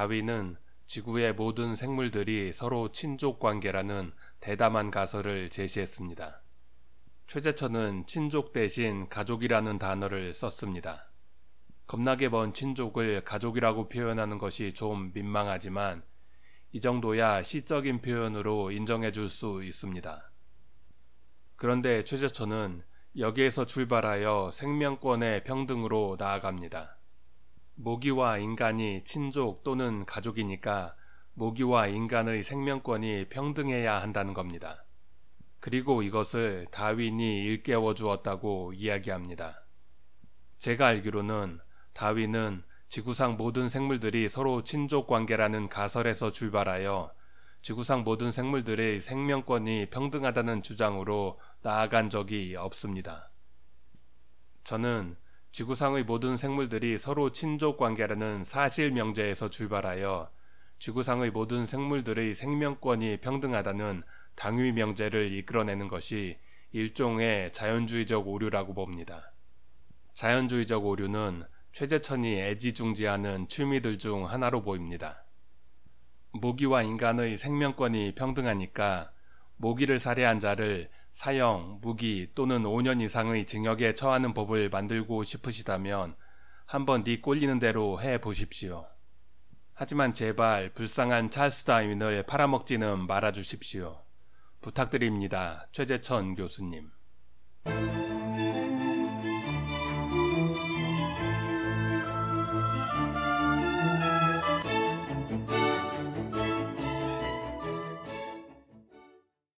가위는 지구의 모든 생물들이 서로 친족 관계라는 대담한 가설을 제시했습니다. 최재천은 친족 대신 가족이라는 단어를 썼습니다. 겁나게 먼 친족을 가족이라고 표현하는 것이 좀 민망하지만 이 정도야 시적인 표현으로 인정해 줄 수 있습니다. 그런데 최재천은 여기에서 출발하여 생명권의 평등으로 나아갑니다. 모기와 인간이 친족 또는 가족이니까 모기와 인간의 생명권이 평등해야 한다는 겁니다. 그리고 이것을 다윈이 일깨워 주었다고 이야기합니다. 제가 알기로는 다윈은 지구상 모든 생물들이 서로 친족 관계라는 가설에서 출발하여 지구상 모든 생물들의 생명권이 평등하다는 주장으로 나아간 적이 없습니다. 저는 지구상의 모든 생물들이 서로 친족 관계라는 사실 명제에서 출발하여 지구상의 모든 생물들의 생명권이 평등하다는 당위 명제를 이끌어내는 것이 일종의 자연주의적 오류라고 봅니다. 자연주의적 오류는 최재천이 애지중지하는 취미들 중 하나로 보입니다. 모기와 인간의 생명권이 평등하니까 모기를 살해한 자를 사형, 무기 또는 5년 이상의 징역에 처하는 법을 만들고 싶으시다면 한번 니 네 꼴리는 대로 해 보십시오. 하지만 제발 불쌍한 찰스 다윈을 팔아먹지는 말아 주십시오. 부탁드립니다. 최재천 교수님.